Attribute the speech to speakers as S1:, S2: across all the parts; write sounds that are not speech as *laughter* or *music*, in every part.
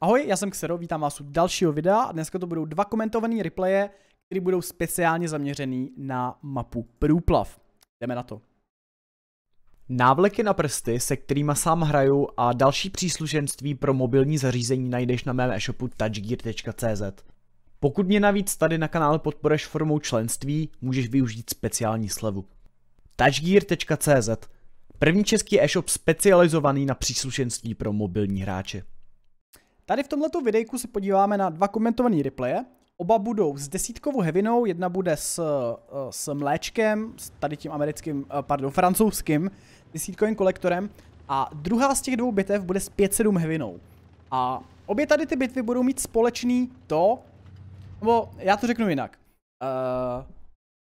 S1: Ahoj, já jsem Xero, vítám vás u dalšího videa a dneska to budou dva komentované replaye, které budou speciálně zaměřený na mapu Průplav. Jdeme na to. Návleky na prsty, se kterými sám hraju a další příslušenství pro mobilní zařízení najdeš na mém e-shopu touchgear.cz. Pokud mě navíc tady na kanále podporeš formou členství, můžeš využít speciální slevu. touchgear.cz První český e-shop specializovaný na příslušenství pro mobilní hráče. Tady v tomto videjku se podíváme na dva komentované replaye. Oba budou s desítkovou hevinou, jedna bude s, eh, s mléčkem, s tady tím americkým, eh, pardon, francouzským desítkovým kolektorem a druhá z těch dvou bitev bude s 507 hevinou. A obě tady ty bitvy budou mít společný to, nebo já to řeknu jinak. Uh,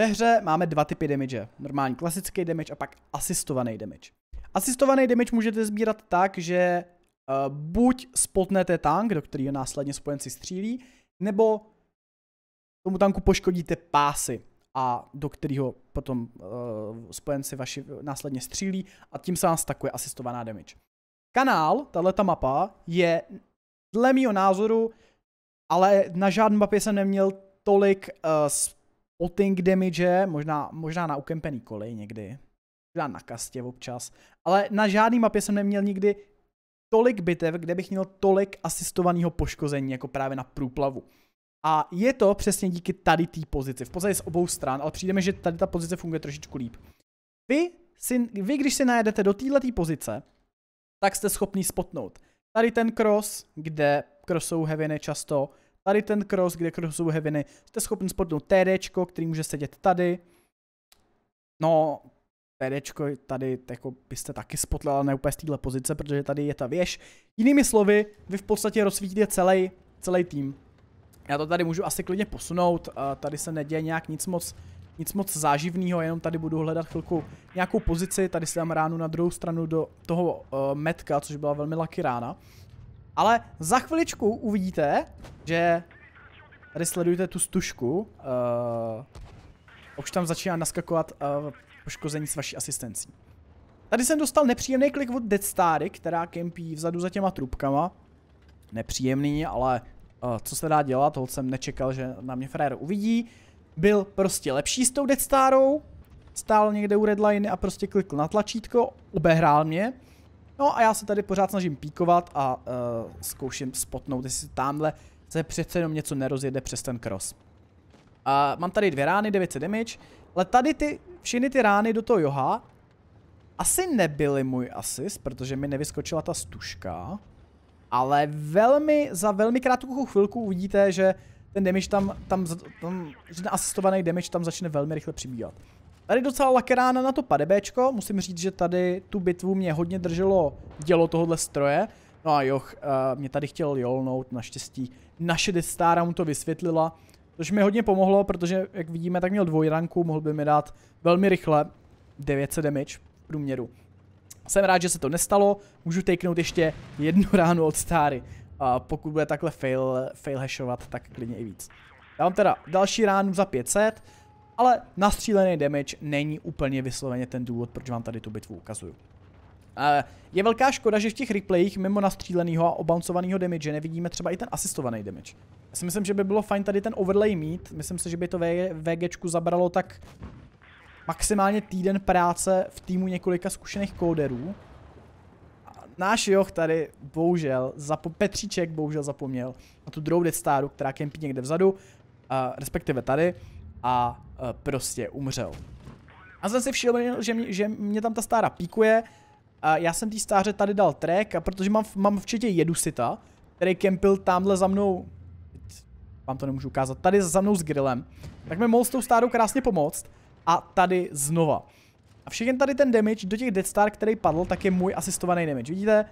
S1: ve hře máme dva typy damage. Normální klasický damage a pak asistovaný damage. Asistovaný damage můžete sbírat tak, že Eh, buď spotnete tank, do kterého následně spojenci střílí, nebo tomu tanku poškodíte pásy a do kterého potom uh, spojenci vaši následně střílí a tím se vám stakuje asistovaná damage. Kanál, tato mapa, je dle mýho názoru, ale na žádné mapě jsem neměl tolik uh, spotting damage, možná, možná na ukempený kolej někdy, možná na kastě občas, ale na žádný mapě jsem neměl nikdy tolik bitev, kde bych měl tolik asistovaného poškození, jako právě na průplavu. A je to přesně díky tady té pozici, v podstatě z obou stran, ale přijdeme, že tady ta pozice funguje trošičku líp. Vy, si, vy když se najedete do této pozice, tak jste schopný spotnout. Tady ten cross, kde crossou heaviny často, tady ten cross, kde crossou heaviny, jste schopni spotnout TD, který může sedět tady. No, PDčko tady jako byste taky spotlala na úplně z téhle pozice, protože tady je ta věž. Jinými slovy, vy v podstatě rozsvítíte celý, celý tým. Já to tady můžu asi klidně posunout, tady se neděje nějak nic moc, nic moc záživného, jenom tady budu hledat chvilku nějakou pozici, tady si dám ránu na druhou stranu do toho uh, metka, což byla velmi lucky rána. Ale za chviličku uvidíte, že tady sledujete tu stužku, uh, už tam začíná naskakovat uh, poškození s vaší asistencí. Tady jsem dostal nepříjemný klik od Dead Stary, která kempí vzadu za těma trubkama. Nepříjemný, ale uh, co se dá dělat, hol jsem nečekal, že na mě frajer uvidí. Byl prostě lepší s tou Dead Starou, stál někde u redline a prostě klikl na tlačítko, obehrál mě. No a já se tady pořád snažím píkovat a uh, zkouším spotnout, jestli tamhle se přece jenom něco nerozjede přes ten cross. A mám tady dvě rány, 900 damage. Ale tady ty, všechny ty rány do toho Joha asi nebyly můj assist, protože mi nevyskočila ta stužka. Ale velmi, za velmi krátkou chvilku uvidíte, že ten damage tam, tam, tam že ten asistovaný damage tam začne velmi rychle přibývat. Tady docela lakerána na to padebéčko, musím říct, že tady tu bitvu mě hodně drželo dělo tohohle stroje. No a Joch uh, eh, mě tady chtěl jolnout, naštěstí naše destára mu to vysvětlila. Což mi hodně pomohlo, protože jak vidíme, tak měl dvojranku, mohl by mi dát velmi rychle 900 damage v průměru. Jsem rád, že se to nestalo, můžu takenout ještě jednu *laughs* ránu od stáry. A pokud bude takhle fail, fail hashovat, tak klidně i víc. Já mám teda další ránu za 500, ale nastřílený damage není úplně vysloveně ten důvod, proč vám tady tu bitvu ukazuju. Je velká škoda, že v těch replayích mimo nastříleného a obouncovaného damage nevidíme třeba i ten asistovaný damage. Já si myslím, že by bylo fajn tady ten overlay mít. Myslím si, že by to VGčku zabralo tak maximálně týden práce v týmu několika zkušených kóderů. Náš Joch tady bohužel, zapo Petříček bohužel zapomněl na tu druhou Death Staru, která kempí někde vzadu, uh, respektive tady, a uh, prostě umřel. A jsem si všiml, že mě, že mě tam ta stára píkuje, a já jsem té stáře tady dal track, a protože mám, mám včetně jedusita, který kempil tamhle za mnou, vám to nemůžu ukázat, tady za mnou s grillem, tak mi mohl s tou stárou krásně pomoct a tady znova. A všechny tady ten damage do těch Dead Star, který padl, tak je můj asistovaný damage. Vidíte,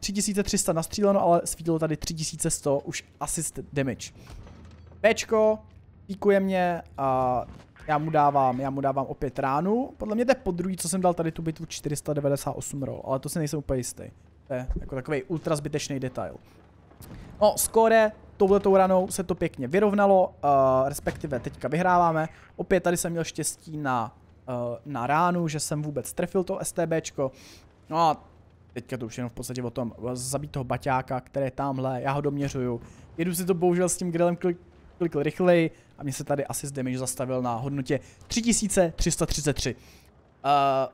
S1: 3300 nastříleno, ale svítilo tady 3100 už assist damage. Pečko, píkuje mě a já mu dávám, já mu dávám opět ránu. Podle mě to je podruhý, co jsem dal tady tu bitvu 498 roll, ale to si nejsem úplně jistý. To je jako takový ultra zbytečný detail. No, skóre touhletou ranou se to pěkně vyrovnalo, uh, respektive teďka vyhráváme. Opět tady jsem měl štěstí na, uh, na ránu, že jsem vůbec trefil to STBčko. No a teďka to už jenom v podstatě o tom eh, zabít toho baťáka, který je tamhle, já ho doměřuju. Jedu si to bohužel s tím grillem klik, klikl rychleji, a mě se tady z damage zastavil na hodnotě 3333. Uh,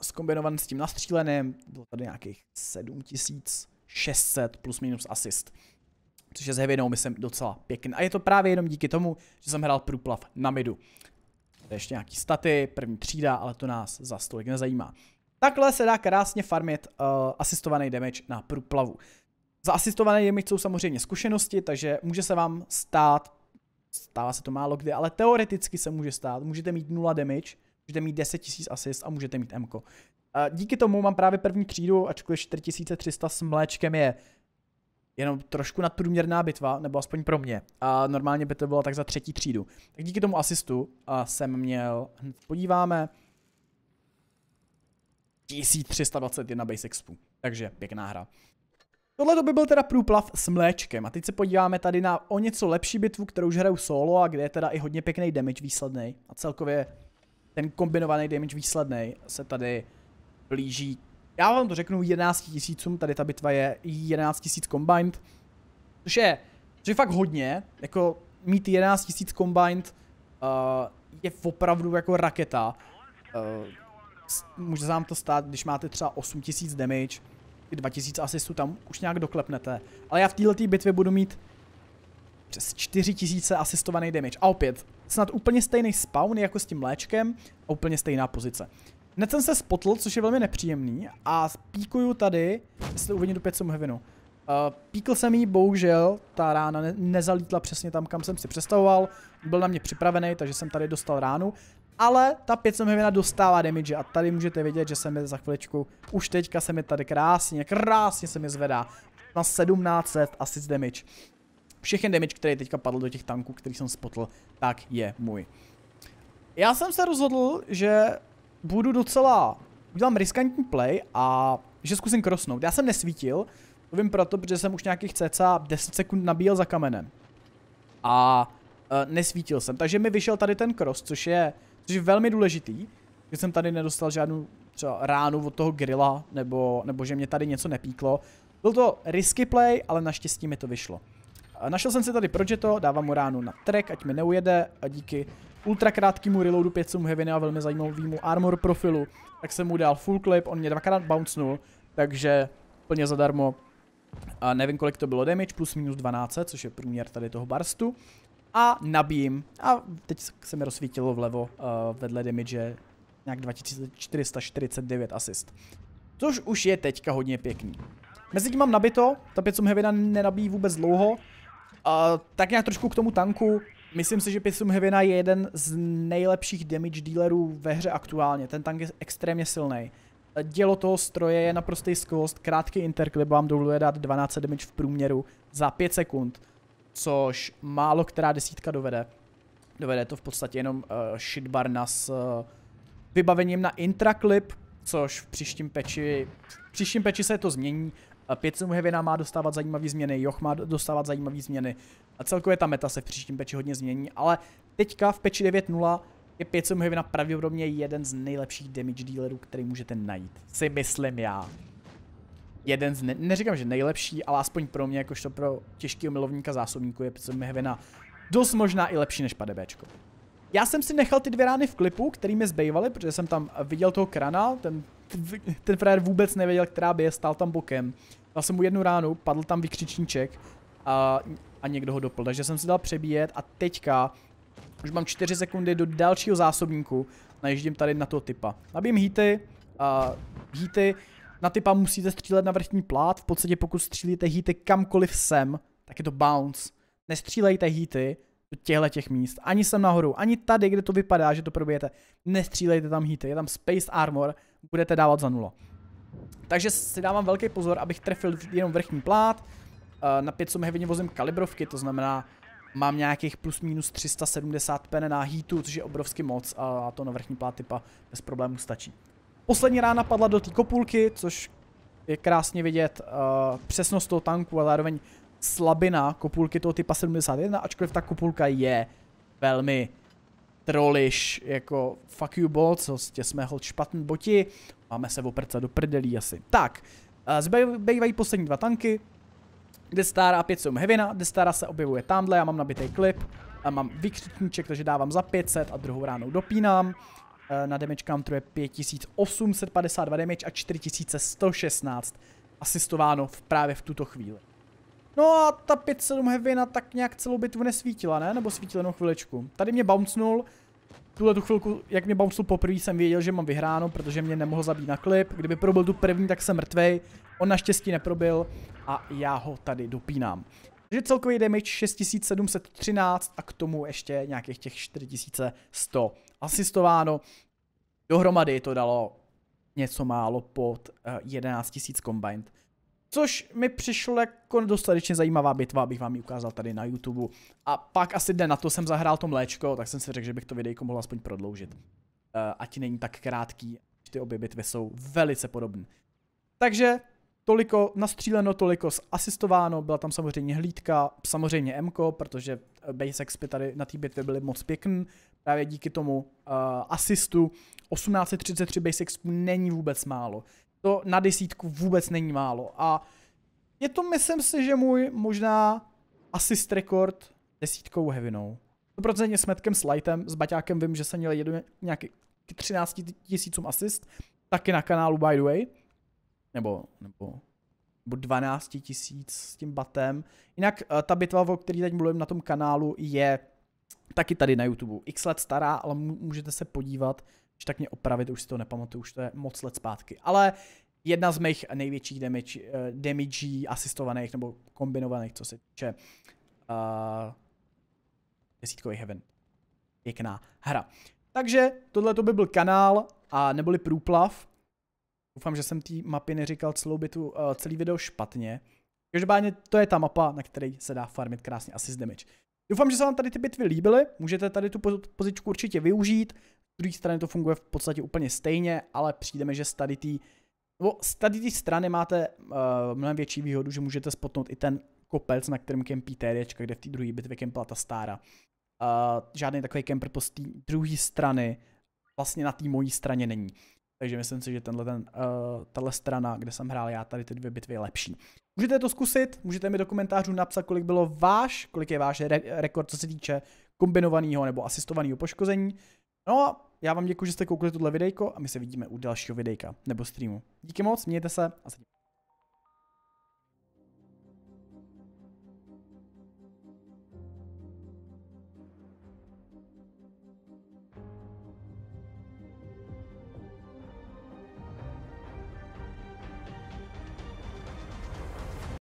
S1: skombinovan s tím nastříleným, bylo tady nějakých 7600 plus minus assist. Což je s heavy no, myslím docela pěkný. A je to právě jenom díky tomu, že jsem hrál průplav na midu. To je ještě nějaký staty, první třída, ale to nás za stolik nezajímá. Takhle se dá krásně farmit uh, asistovaný damage na průplavu. Za asistované damage jsou samozřejmě zkušenosti, takže může se vám stát Stává se to málo kdy, ale teoreticky se může stát. Můžete mít 0 damage, můžete mít 10 000 assist a můžete mít Mko. Díky tomu mám právě první třídu, ačkoliv 4300 s mléčkem je jenom trošku nadprůměrná bitva, nebo aspoň pro mě. A normálně by to bylo tak za třetí třídu. Tak díky tomu asistu a jsem měl, hned podíváme, 1321 base expu. Takže pěkná hra. Tohle by byl teda průplav s mléčkem a teď se podíváme tady na o něco lepší bitvu, kterou už hraju solo a kde je teda i hodně pěkný damage výsledný. A celkově ten kombinovaný damage výsledný se tady blíží, já vám to řeknu, 11 tisícům, tady ta bitva je 11 tisíc combined, což je, což je fakt hodně, jako mít 11 tisíc combined uh, je opravdu jako raketa. Uh, může se vám to stát, když máte třeba 8 tisíc damage, ty 2000 asistů tam už nějak doklepnete. Ale já v této bitvě budu mít přes 4000 asistovaný damage. A opět, snad úplně stejný spawn jako s tím mléčkem a úplně stejná pozice. Hned jsem se spotl, což je velmi nepříjemný a píkuju tady, jestli uvidím do 500 hevinu. Uh, píkl jsem jí, bohužel, ta rána ne nezalítla přesně tam, kam jsem si představoval. Byl na mě připravený, takže jsem tady dostal ránu ale ta 5 hvěna dostává damage a tady můžete vidět, že se mi za chviličku, už teďka se mi tady krásně, krásně se mi zvedá na 1700 assist damage. Všechny damage, který teďka padl do těch tanků, který jsem spotl, tak je můj. Já jsem se rozhodl, že budu docela, udělám riskantní play a že zkusím krosnout. Já jsem nesvítil, to vím proto, protože jsem už nějakých cca 10 sekund nabíjel za kamenem. A e, nesvítil jsem, takže mi vyšel tady ten cross, což je Což je velmi důležitý, že jsem tady nedostal žádnou třeba ránu od toho grilla, nebo, nebo že mě tady něco nepíklo. Byl to risky play, ale naštěstí mi to vyšlo. Našel jsem si tady to dávám mu ránu na trek, ať mi neujede a díky ultra krátkému reloadu 500 heavy a velmi zajímavému armor profilu, tak jsem mu dal full clip, on mě dvakrát bouncenul, takže plně zadarmo. A nevím, kolik to bylo damage, plus minus 12, což je průměr tady toho barstu a nabijím. A teď se mi rozsvítilo vlevo uh, vedle damage nějak 2449 asist. Což už je teďka hodně pěkný. Mezi tím mám nabito, ta 500 Hevina nenabíjí vůbec dlouho. Uh, tak nějak trošku k tomu tanku. Myslím si, že 500 Hevina je jeden z nejlepších damage dealerů ve hře aktuálně. Ten tank je extrémně silný. Dělo toho stroje je naprostý skvost, krátký interklip vám dovoluje dát 12 damage v průměru za 5 sekund což málo která desítka dovede. Dovede to v podstatě jenom uh, eh, shitbarna s uh, vybavením na intraklip, což v příštím peči, v příštím peči se to změní. Eh, Pěcum Hevina má dostávat zajímavé změny, Joch má dostávat zajímavé změny. A celkově ta meta se v příštím peči hodně změní, ale teďka v peči 9.0 je Pěcum Hevina pravděpodobně jeden z nejlepších damage dealerů, který můžete najít. Si myslím já jeden z, ne, neříkám, že nejlepší, ale aspoň pro mě, jakožto pro těžkého milovníka zásobníku je Pizza Mihvina dost možná i lepší než padebečko. Já jsem si nechal ty dvě rány v klipu, který mi zbývaly, protože jsem tam viděl toho krana, ten, ten frajer vůbec nevěděl, která by je, stál tam bokem. Dal jsem mu jednu ránu, padl tam vykřičníček a, a někdo ho dopl, takže jsem si dal přebíjet a teďka už mám 4 sekundy do dalšího zásobníku, najíždím tady na toho typa. Nabím hity, uh, hity, na typa musíte střílet na vrchní plát, v podstatě pokud střílíte hity kamkoliv sem, tak je to bounce. Nestřílejte hity do těchto těch míst, ani sem nahoru, ani tady, kde to vypadá, že to probijete. Nestřílejte tam hity, je tam space armor, budete dávat za nulo. Takže si dávám velký pozor, abych trefil jenom vrchní plát, eh, na 5 jsem hevině kalibrovky, to znamená, mám nějakých plus minus 370 pene na hitu, což je obrovsky moc a to na vrchní plát typa bez problémů stačí. Poslední rána padla do té kopulky, což je krásně vidět uh, přesnost toho tanku a zároveň slabina kopulky toho typa 71, ačkoliv ta kopulka je velmi troliš, jako fuck you bots, tě prostě jsme hod špatný boti, máme se oprcat do prdelí asi. Tak, uh, eh, zbývají poslední dva tanky, Destara a 500 Heavina, Destara se objevuje tamhle, já mám nabitý klip, a mám vykřitníček, takže dávám za 500 a druhou ránou dopínám. Eh, na damage je 5852 damage a 4116 asistováno v právě v tuto chvíli. No a ta 5-7 Heavina tak nějak celou bitvu nesvítila, ne? Nebo svítila jenom chviličku. Tady mě bouncnul, tuhle tu chvilku, jak mě bouncnul poprvé, jsem věděl, že mám vyhráno, protože mě nemohl zabít na klip. Kdyby probil tu první, tak jsem mrtvej. On naštěstí neprobil a já ho tady dopínám. Takže celkový damage 6713 a k tomu ještě nějakých těch 4100 asistováno. Dohromady to dalo něco málo pod 11 eh, 000 combined. Což mi přišlo jako dostatečně zajímavá bitva, abych vám ji ukázal tady na YouTube. A pak asi den na to jsem zahrál to mléčko, tak jsem si řekl, že bych to videjko mohl aspoň prodloužit. Eh, ať není tak krátký, ty obě bitvy jsou velice podobné. Takže toliko nastříleno, toliko asistováno, byla tam samozřejmě hlídka, samozřejmě Mko, protože eh, base by tady na té bitvě byly moc pěkný, právě díky tomu uh, asistu. 1833 basics není vůbec málo. To na desítku vůbec není málo. A je to, myslím si, že můj možná assist rekord desítkou hevinou. 100% s Metkem Slightem, s Baťákem vím, že jsem měl jedno, nějaký k 13 tisícům asist, taky na kanálu by the way, nebo, nebo, nebo 12 tisíc s tím batem. Jinak eh, ta bitva, o který teď mluvím na tom kanálu, je taky tady na YouTube, x let stará, ale můžete se podívat, když tak mě opravit, už si to nepamatuju, už to je moc let zpátky. Ale jedna z mých největších damage, eh, damage asistovaných nebo kombinovaných, co se týče uh, eh, desítkový heaven. Pěkná hra. Takže tohle to by byl kanál a neboli průplav. Doufám, že jsem té mapy neříkal celou bytu, uh, eh, celý video špatně. Každopádně to je ta mapa, na které se dá farmit krásně assist damage. Doufám, že se vám tady ty bitvy líbily, můžete tady tu pozičku určitě využít, z druhé strany to funguje v podstatě úplně stejně, ale přijdeme, že z tady té no, z tady tý strany máte uh, mnohem větší výhodu, že můžete spotnout i ten kopec, na kterém kempí TD, kde v té druhé bitvě kempila ta stára. Uh, žádný takový kemper po z té druhé strany vlastně na té mojí straně není. Takže myslím si, že tenhle ten, uh, tahle strana, kde jsem hrál já, tady ty dvě bitvy je lepší. Můžete to zkusit, můžete mi do komentářů napsat, kolik bylo váš, kolik je váš re- rekord, co se týče kombinovaného nebo asistovaného poškození. No a já vám děkuji, že jste koukli tohle videjko a my se vidíme u dalšího videjka nebo streamu. Díky moc, mějte se a zatím.